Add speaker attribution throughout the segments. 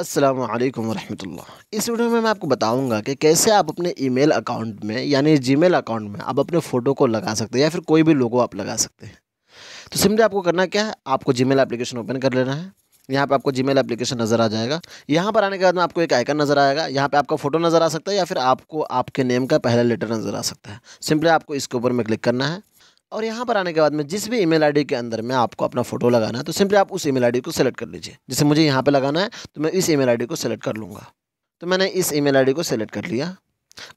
Speaker 1: असलम वरहमल इस वीडियो में मैं आपको बताऊंगा कि कैसे आप अपने ईमेल अकाउंट में यानी जीमेल अकाउंट में आप अपने फ़ोटो को लगा सकते हैं या फिर कोई भी लोगो आप लगा सकते हैं तो सिंपली आपको करना क्या है आपको जीमेल एप्लीकेशन ओपन कर लेना है यहाँ पे आपको जीमेल एप्लीकेशन नज़र आ जाएगा यहाँ पर आने के बाद में आपको एक आइकन नज़र आएगा यहाँ पे आपका फ़ोटो नज़र आ सकता है या फिर आपको आपके नेम का पहला लेटर नज़र आ सकता है सिंपली आपको इसके ऊपर में क्लिक करना है और यहाँ पर आने के बाद में जिस भी ईमेल आईडी के अंदर में आपको अपना फोटो लगाना है तो सिंपली आप उस ईमेल आईडी को सेलेक्ट कर लीजिए जैसे मुझे यहाँ पे लगाना है तो मैं इस ईमेल आईडी को सेलेक्ट कर लूँगा तो मैंने इस ईमेल आईडी को सेलेक्ट कर लिया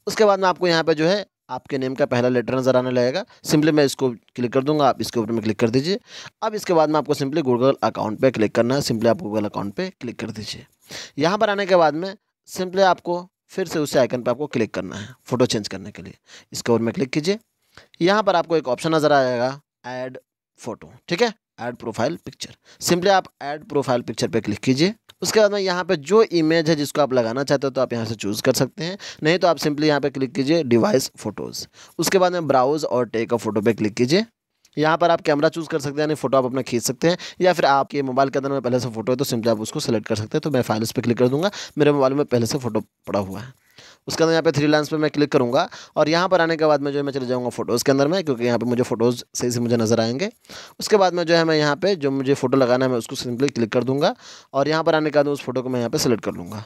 Speaker 1: उसके बाद में आपको यहाँ पर जो है आपके नेम का पहला लेटर नज़र आने लगेगा सिंपली मैं इसको क्लिक कर दूँगा आप इसके ऊपर में क्लिक कर दीजिए अब इसके बाद में आपको सिंपली गूगल अकाउंट पर क्लिक करना है सिंपली आप गूगल अकाउंट पर क्लिक कर दीजिए यहाँ पर आने के बाद में सिंपली आपको फिर से उसी आइकन पर आपको क्लिक करना है फ़ोटो चेंज करने के लिए इसके ऊपर में क्लिक कीजिए यहाँ पर आपको एक ऑप्शन नज़र आ जाएगा ऐड फोटो ठीक है ऐड प्रोफाइल पिक्चर सिंपली आप ऐड प्रोफाइल पिक्चर पे क्लिक कीजिए उसके बाद में यहाँ पे जो इमेज है जिसको आप लगाना चाहते हो तो आप यहाँ से चूज़ कर सकते हैं नहीं तो आप सिंपली यहाँ पे क्लिक कीजिए डिवाइस फ़ोटोज़ उसके बाद में ब्राउज़ और टेक अ फ़ोटो पे क्लिक कीजिए यहाँ पर आप कैमरा चूज़ कर सकते हैं यानी फ़ोटो आप अपना खींच सकते हैं या फिर आपके मोबाइल के अंदर में पहले से फ़ोटो है तो सिंपली आप उसको सेलेक्ट कर सकते हैं तो मैं फाइल उस पर क्लिक कर दूँगा मेरे मोबाइल में पहले से फ़ोटो पड़ा हुआ है उसके अंदर यहाँ पे थ्री लाइन्स पे मैं क्लिक करूँगा और यहाँ पर आने के बाद में जो है मैं चले जाऊँगा फोटोज़ के अंदर में क्योंकि यहाँ पे मुझे फोटोज़ सही से मुझे नज़र आएंगे उसके बाद में जो है मैं यहाँ पे जो मुझे फ़ोटो लगाना है मैं उसको सिंपली क्लिक कर दूँगा और यहाँ पर आने के बाद उस फोटो को मैं यहाँ पर सेलेक्ट कर लूँगा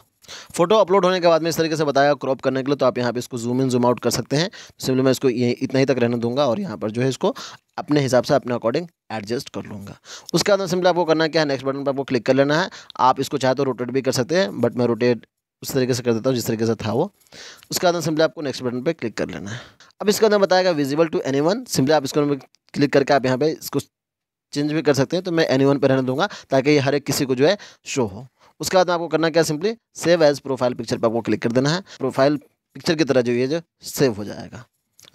Speaker 1: फोटो अपलोड होने के बाद में इस तरीके से बताया क्रॉप करने के लिए तो आप यहाँ पे इसको जूम इन जूम आउट कर सकते हैं सिंपली तो मैं इसको ये इतना ही तक रहने दूंगा और यहाँ पर जो है इसको अपने हिसाब से अपने अकॉर्डिंग एडजस्ट कर लूँगा उसके बाद सिंपली आपको करना क्या है नेक्स्ट बटन हाँ, पर आपको क्लिक कर लेना है आप इसको चाहे तो रोटेट भी कर सकते हैं बट मैं रोटेट उस तरीके से कर देता हूँ जिस तरीके से था वो उसके बाद सिंपली आपको नेक्स्ट बटन पर क्लिक कर लेना है अब इसके अंदर बताएगा visible to anyone simply आप इसको क्लिक करके आप यहाँ पर इसको चेंज भी कर सकते हैं तो मैं एनी वन पर रहने दूंगा ताकि ये हर एक किसी को जो है शो हो उसके बाद आपको करना क्या simply save as profile picture पर आपको क्लिक कर देना है प्रोफाइल पिक्चर की तरह जो ये जो सेव हो जाएगा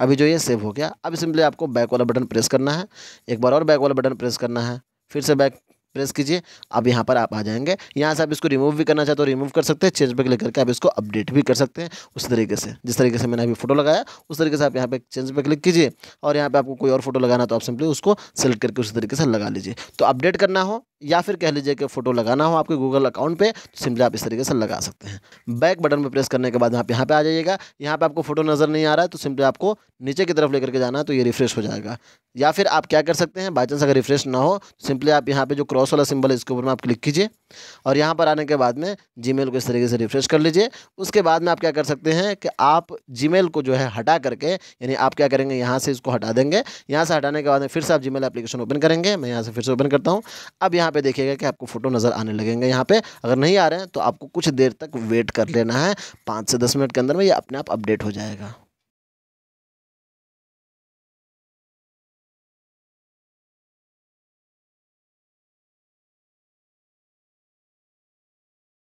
Speaker 1: अभी जो ये सेव हो गया अब सिंपली आपको बैक वाला बटन प्रेस करना है एक बार और बैक वाला बटन प्रेस करना है फिर से बैक प्रेस कीजिए अब यहाँ पर आप आ जाएंगे यहाँ से आप इसको रिमूव भी करना चाहते हो तो रिमूव कर सकते हैं चेंज पे क्लिक करके आप इसको अपडेट भी कर सकते हैं उस तरीके से जिस तरीके से मैंने अभी फोटो लगाया उस तरीके से आप यहाँ पे चेंज पे क्लिक कीजिए और यहाँ पे आपको कोई और फोटो लगाना तो आप सिंपली उसको सेलेक्ट करके उसी तरीके से लगा लीजिए तो अपडेट करना हो या फिर कह लीजिए कि फ़ोटो लगाना हो आपके गूगल अकाउंट पे तो सिंपली आप इस तरीके से लगा सकते हैं बैक बटन पे प्रेस करने के बाद आप यहाँ पे आ जाइएगा यहाँ पे आपको फ़ोटो नज़र नहीं आ रहा है तो सिंपली आपको नीचे की तरफ लेकर के जाना है तो ये रिफ्रेश हो जाएगा या फिर आप क्या कर सकते हैं बाई चांस अगर रिफ्रेश ना हो तो सिंपली आप यहाँ पर जो क्रॉस वाला सिंबल है इसके ऊपर में आप क्लिक कीजिए और यहाँ पर आने के बाद में जी को इस तरीके से रिफ्रेश कर लीजिए उसके बाद में आप क्या कर सकते हैं कि आप जी को जो है हटा करके यानी आप क्या करेंगे यहाँ से इसको हटा देंगे यहाँ से हटाने के बाद में फिर से आप जी मेल ओपन करेंगे मैं यहाँ से फिर से ओपन करता हूँ अब यहाँ यहाँ पे देखिएगा कि आपको फ़ोटो नज़र आने लगेंगे यहाँ पे अगर नहीं आ रहे हैं तो आपको कुछ देर तक वेट कर लेना है पाँच से दस मिनट के अंदर में ये अपने आप अपडेट हो जाएगा